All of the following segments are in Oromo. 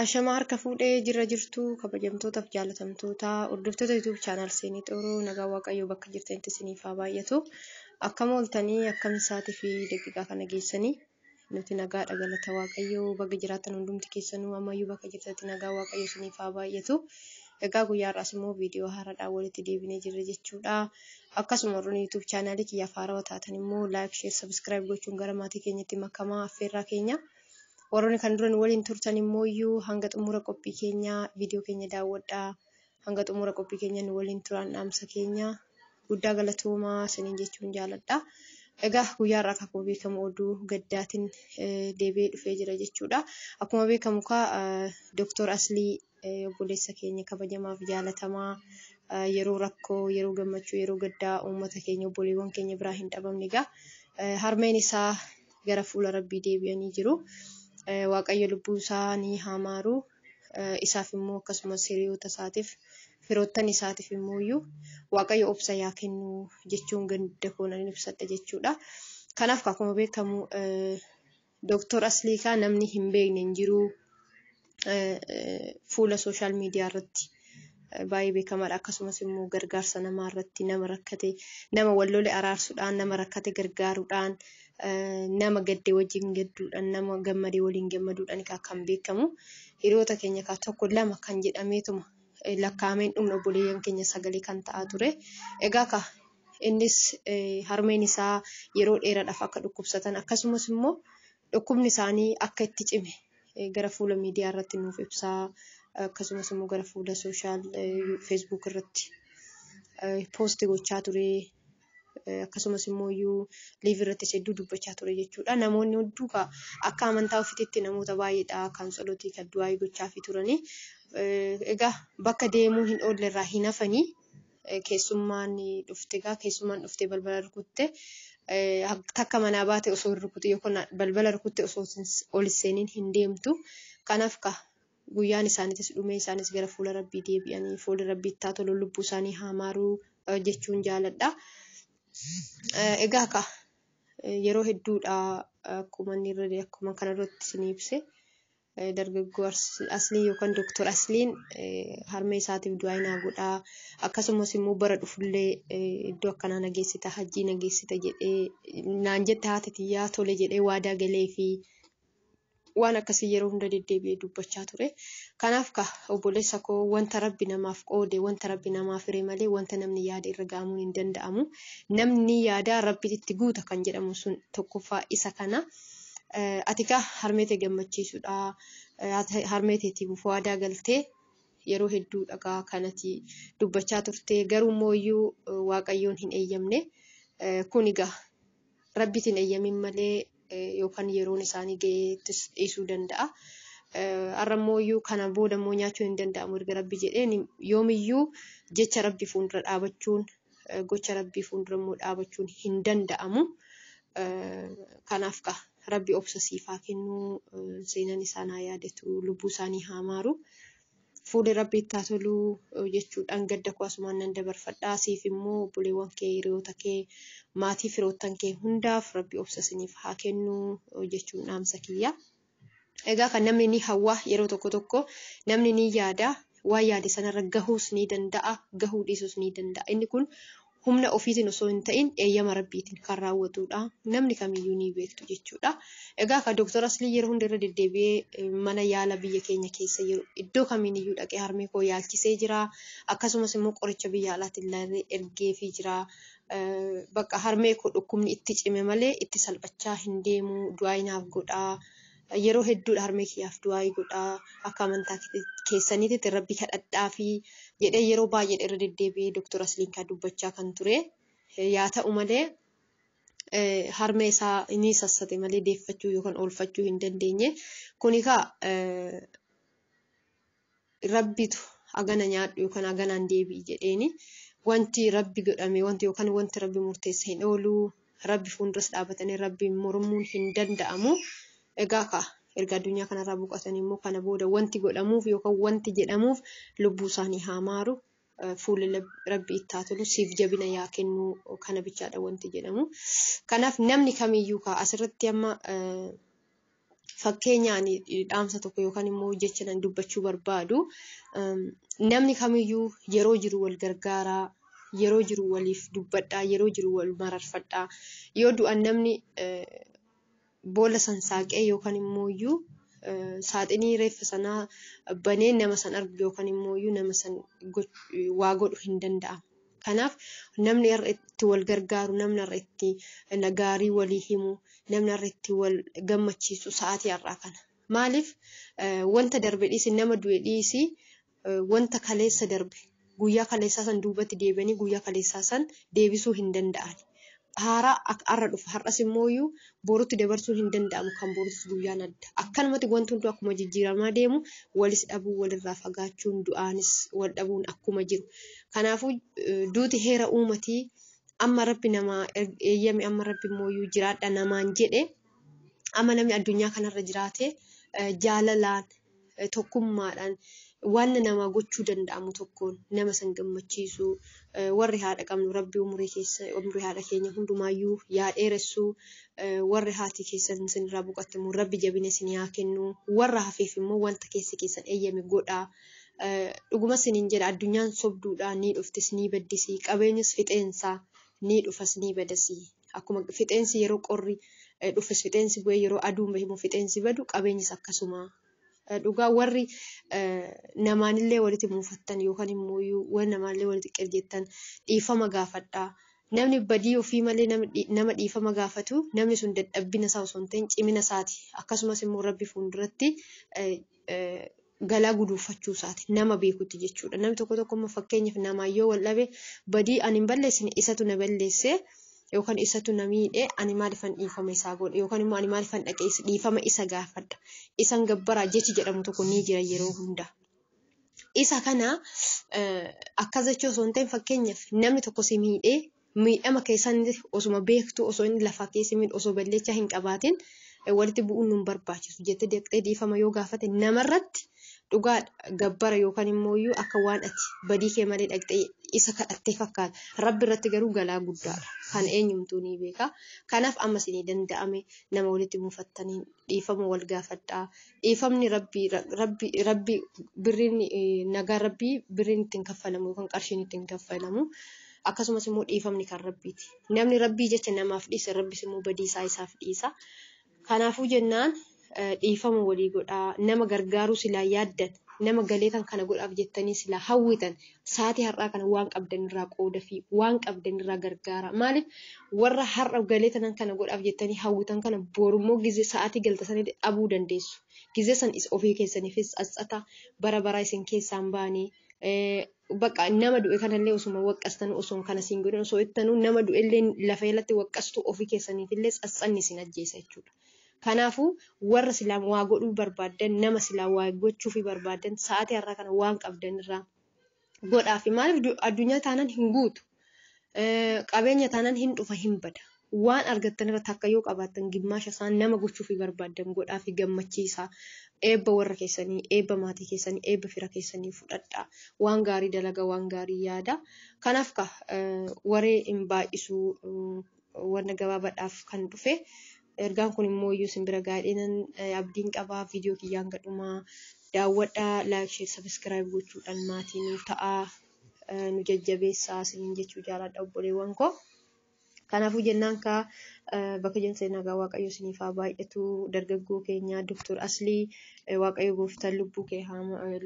Ashamaa harka fuudhee jirra jirtu kabajamtootaaf jaalatamtoota hordoftoota YouTube chaanal seenii xuruu nagaa waaqayyoo bakka jirtanitti isiniif haa baay'atu. akkama ooltanii akkam isaatii fi daqiiqaa kana geessanii nuti nagaa galata waaqayyoo baga jiraatan hundumti keessanuu ammayyuu bakka jirtanitti nagaa waaqayyoo isiniif haa baay'atu. Egaa guyyaarraas har'aas immoo viidiyoo haaraadhaan walitti deebine jirra jechuudha. Akkasuma warroonni YouTube chaanalii kiyyaaf haarawaa taatan immoo laayik, sheer, gochuun gara maatii keenyatti makamaa affeerraa keenya. warroonni kan duran waliin turtan immooyyuu hanga xumura qophii keenya viidiyoo keenya daawwadhaa hanga xumura qophii keenya nu waliin turan dhaamsa keenya guddaa galatoomaa saniin jechuun jaaladha. Egaa guyyaarraa akkuma beekamu oduu gaddaatiin eh, deebi'ee dhufee jira jechuudha. Akkuma beekamu eh, Dooktor Aslii eh, obboleessa keenya kabajamaaf jaalatamaa yeroo rakkoo, yeroo gammachuu, yeroo gaddaa uummata keenya obboleewwan keenya biraa hin dhabamne egaa harmeen isaa gara fuula rabbii deebi'anii jiru. waaqayyo lubbuu isaanii haa isaaf immoo akkasumas hiriyoota isaatiif firoottan isaatiif immoo waaqayyo obsa yaa kennu jechuun ganda koonan ibsadha jechuudha. Kanaaf akkuma beekamu Dooktor Asliikaa namni hin beekne hin jiru fuula sooshaal miidiyaa irratti baay'ee beekamaadha. Akkasumas immoo gargaarsa namaa irratti nama rakkate nama wallole araarsuudhaan nama rakkate gargaaruudhaan nama gaddee wajjin gadduudhaan nama gammadee waliin gammaduudhaan kan beekamu hiriyoota keenya kaa tokko lama kan jedhameetuma lakkaa'ameen dhumna obboleeyyan keenya sagalee kan ta'aa ture egaa ka innis harmeen isaa yeroo dheeraadhaaf akka dhukkubsatan akkasumas immoo dhukkubni isaanii akka itti cime gara fuula miidiyaa irratti nuuf ibsaa akkasumas immoo gara fuula sooshaal feesbuuk irratti poostii gochaa turee akkasumas immoo liivii irratti hedduu dubbachaa ture jechuudha. Namoonni hedduu akka amantaa ofiitti namoota baay'eedha kan solotii kan du'aa gochaafi turanii. Egaa bakka deemuu hin oolle irraa hin hafanii keessummaan dhufte egaa keessummaan dhuftee balbala rukutte takka manaa baate osoo hin rukutu yookaan balbala rukutte osoo ol hin deemtu. Kanaaf guyyaan isaaniitis dhumee isaanis gara fuula rabbii deebi'anii fuula rabbii ittaa haa lubbuu isaanii haa jechuun jaaladha. Eh, egaa ka eh, yeroo hedduudha akkuma inni akkuma kanarratti isin ibse eh, dargaggoo asliin yookaan Asliin harmee isaatiif du'aa hin godhaa akkasumas immoo bara dhufullee iddoo akkanaa nageessita hajjii nageessita jedhee naan jette yaa tiyyaa tole jedhee waadaa galee fi waan akkasii yeroo hunda deddeebi'ee dubbachaa ture. Kanaaf ka obboleessa koo wanta rabbi namaaf qoode wanta rabbi namaaf hiree malee wanta namni yaada irra ga'amuun hin danda'amu. Namni yaada rabbi itti guuta kan jedhamu sun tokkoffaa isa kana. Ati Atikaa harmeetee gammachiisudha. Harmeeteetiif waadaa galtee. yeroo hedduu dhagaa kanatti dubbachaa turte garuu mooyyuu waaqayyoon hin eeyyamne kun egaa rabbitiin eeyyamin malee Eh, yookaan yeroon isaanii ga'eettis dhiisuu danda'a. Eh, Har'ammoo iyyuu kana boodammoo nyaachuu hin danda'amu erga rabbi jedheen yoomiyyuu jecha rabbi fuuldura dhaabachuun eh, gocha rabbii fuuldura immoo dhaabachuun hin danda'amu. Kanaaf ka rabbi obsa siifaa kennuu seenaan isaan haa yaadatu lubbuu isaanii haa maaru. fuula rabbiittaa toluu eh, jechuudhaan gadda kwaasumaan nan dabarfadhaa siif immoo obboleewwan kee hiriyoota kee maatii firootan kee hundaaf rabbi obsasiniif haa kennu eh, jechuun dhaamsa kiyya. Egaa kan namni ni hawwaa yeroo tokko tokko namni ni yaada waa yaade sanarra gahuus ni danda'a gahuu dhiisuus ni danda'a inni kun humna ofiitiin osoo hin ta'in eeyyama rabbiitiin kan raawwatudha. Namni kamiyyuu ni beektu jechuudha. Egaa kan Dooktar Aslii yeroo irra deddeebi'ee eh, mana yaala biyya keenya keessa jiru iddoo kamiiniyyuu dhaqee harmee koo yaalchisee jira. Akkasumas immoo qoricha biyya alaatiin ilaalee ergeefii jira. Eh, bakka harmee koo dhukkubni itti cime malee itti salphachaa hin deemuu, Du'aa hinaaf godhaa. yeroo hedduudha harmee kiyyaaf du'aa godhaa akka amantaa keessaniitti rabbi kadhadhaa fi jedhee yeroo baay'ee irra deddeebi'ee Dooktor Asliinkaa dubbachaa kan ture. Yaa ta'u malee eh, harmee isaa ni sassate malee deeffachuu yookaan oolfachuu hin dandeenye. Kunikaa eh, rabbitu agana nyaadhu yookaan aganaan deebi'i jedheeni wanti rabbi godhamee wanti yookaan wanti rabbi murteesse hin oolu. Rabbi fuulduras dhaabatanii rabbi mormuun hin danda'amu. egaa ka Erga addunyaa kanarraa boqotan immoo kana booda wanti godhamuuf yookaan wanti jedhamuuf lubbuu isaanii haa maaru. Fuula rabbi ittaa siif jabina yaa kennu kana bichaadha wanti jedhamu. Kanaaf namni kamiyyuu ka asirratti amma fakkeenyaan dhaamsa tokko yookaan immoo jecha dubbachuu barbaadu namni kamiyyuu yeroo jiru wal gargaaraa yeroo jiru waliif dubbadhaa yeroo jiru wal mararfadhaa yoo du'an namni boola san sansaaqee yookaan immooyyuu eh, saaxinii reeffa sanaa banee nama san argu yookaan immooyyuu nama san waa godhu hin danda'amu. Kanaaf namni har'a itti wal gargaaru, namni har'a itti nagaarii walii himu, namni har'a itti wal gammachiisu sa'aatii arraa kana. Maaliif eh, wanta darbe dhiisi nama du'e dhiisi eh, wanta kaleessa darbe guyyaa kaleessaa san duubatti deebi'anii guyyaa kaleessaa san deebisuu hin danda'an. haaraa arra dhufa har'as immooyyuu borutti dabarsuun hin danda'amu kan borutti guyyaan adda akkanumatti wanti akkuma jijjiiramaa deemu walis dhabuu walirraa fagaachuun du'aanis wal dhabuun akkuma jiru kanaafuu e, duuti heera uumatii amma rabbi namaa e, eeyyame amma rabbi immooyyuu jiraadha namaan jedhe amma namni addunyaa kanarra jiraate e, jaalalaan tokkummaadhaan. waan namaa gochuu danda'amu tokkoon nama san gammachiisuu e, warri haadha qabnu rabbi umurii keessa umurii haadha keenya hundumaayyuu yaa dheeressuu e, warri haati keessan sinirraa boqottimu rabbi jabina isin yaa kennu warra hafeef immoo wanta keessa keessan eeyyame godha. E, dhuguma siniin jedha addunyaan sobduudha ni dhuftis ni baddisii qabeenyas fixeensa ni dhufas ni badasii akkuma fixeensi yeroo qorri dhufes fixeensi bu'ee yeroo aduun bahimu fixeensi badu qabeenyis akkasuma dhugaa eh, warri namaanillee walitti muufattan yookaan immoo warri walitti qirjettan dhiifama gaafadhaa. Namni badii ofii malee nama dhiifama gaafatu namni sun dadhabbina isaa osoo hin ta'in cimina isaati. Akkasumas immoo rabbi duratti eh, eh, galaa guduuffachuu isaati nama beekutti jechuudha. Namni tokko tokko fakkeenyaaf namaan yoo wal dhabe badii ani hin balleessine isatu na balleessee. yookaan isatu na miidhee ani maalifan dhiifama isaa godhe yookaan immoo ani maalifan dhaqeessa dhiifama isa gaafadha Isaan gabbaraa jechi jedhamu tokko ni jira yeroo hunda. Isa kana akkas jechuu osoo hin ta'in fakkeenyaaf namni tokko si miidhee miidhama keessan osuma beektu osoo inni lafaa keessi osoo balleechaa hin qabaatin walitti bu'uun nu barbaachisu jettee deeqxee dhiifama yoo gaafate namarratti dhugaadha gabbara yookaan immoo akka waan ati badii kee malee dhaqxee isa kadhattee fakkaata rabbi irratti garuu galaa guddaadha kan eenyumtuu ni beeka kanaaf ammas danda'ame nama walitti buufattaniin dhiifama wal gaafadhaa dhiifamni rabbi rabbi birriin nagaa rabbii birriin ittiin kaffalamu yookaan qarshiin ittiin kaffalamu. akkasumas immoo dhiifamni kan rabbiiti. Namni rabbii jecha namaaf dhiisa, rabbis immoo badiisaa isaaf dhiisa. Kanaafuu jennaan dhiifama walii godhaa, nama gargaaruu silaa yaaddan nama galeetan kana godhaaf jettanii sila hawwitan saatii har'aa kana waan qabdanirraa qooda fi waan qabdanirraa gargaara maaliif warra har'a galeetan kana godhaaf jettanii hawwitan kana borummoo gizee galta galtasanii dhabuu dandeessu gizee san is ofii keessaniifis asxata bara baraa isin keessaan baanii nama du'e kanallee osuma waqqastan osoo kana siin godhin osoo ittanuu nama du'ellee lafa jalatti waqqastu ofii keessaniifillee tsatsanni sin ajjeessa jechuudha. Kanaafuu warra silaa waa godhuu barbaadan nama silaa waa gochuu barbaadan sa'aatii har'aa kana waan qabdan irraa godhaafi maaliif addunyaa taanaan hin guutu qabeenya taanaan hin dhufa hin bada. waan argattan irratti akka yoo qabaattan gimmaasha isaa nama gochuuf fi barbaadan godhaa gammachiisaa eebba warra keessanii eebba maatii keessanii eebba fira keessanii fudhadhaa waan gaarii dalagaa waan gaarii yaada kanaaf waree hin baay'isuu wanna gabaabadhaaf kan dhufe ergaan kun immoo iyyuu simbira gaadheenan eh, abdiin qabaa viidiyoo kiyyaan gadhumaa daawwadhaa laayik sheer sabiskiraayib gochuudhaan maatii nu ta'aa eh, nu jajjabeessaa siniin jechuu jaaladha obboleewwan koo. Kanaafuu jennaan ka eh, bakka jensa nagaa waaqayyo siniifaa haa baay'atu dargaggoo keenyaa Dr. Aslii waaqayyo gooftaan lubbuu kee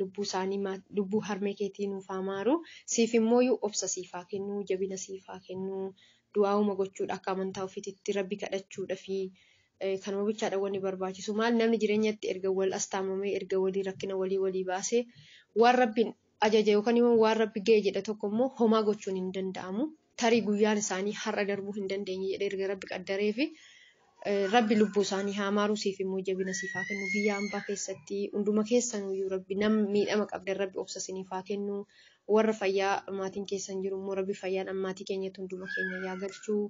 lubbuu isaanii lubbuu harmee keetii nuuf haa maaru siif immoo obsa siif haa kennu jabina siifaa kennuu. du'aa'uma gochuudha akka amantaa ofiititti rabbi kadhachuudha fi e, kanuma bichaadha wanni barbaachisu maal namni jireenyatti erga wal astaamamee erga walii rakkina walii walii baasee waan rabbiin ajaja yookaan immoo waan rabbi ga'e jedha tokko immoo homaa gochuun hin danda'amu tarii guyyaan isaanii har'a darbuu hin dandeenye erga rabbi qaddaree fi Rabbi lubbuu isaanii haa maaru siif immoo jabina siif haa kennu biyya hambaa keessatti hunduma keessan iyyuu rabbi nam miidhama qabdan rabbi obsa siniif haa kennu warra fayyaa maatiin keessan jiru immoo rabbi fayyaan ammaatii keenyatti hunduma keenya yaa galchuu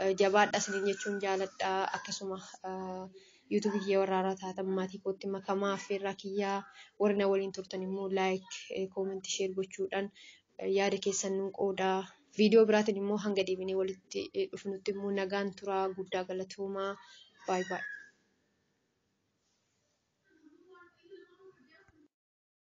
eh, jabaadha siniin jechuun jaaladha akkasuma eh, yuutuub kiyya warraaraa taatan maatii kootti makamaa affeerraa kiyyaa warri na waliin turtan immoo laayik koomentii eh, sheer gochuudhaan yaada keessan nu qoodaa. Viidiyoo biraatiin immoo hanga deebinee walitti eh, dhufnutti immoo nagaan turaa Guddaa galatoomaa Baay'ee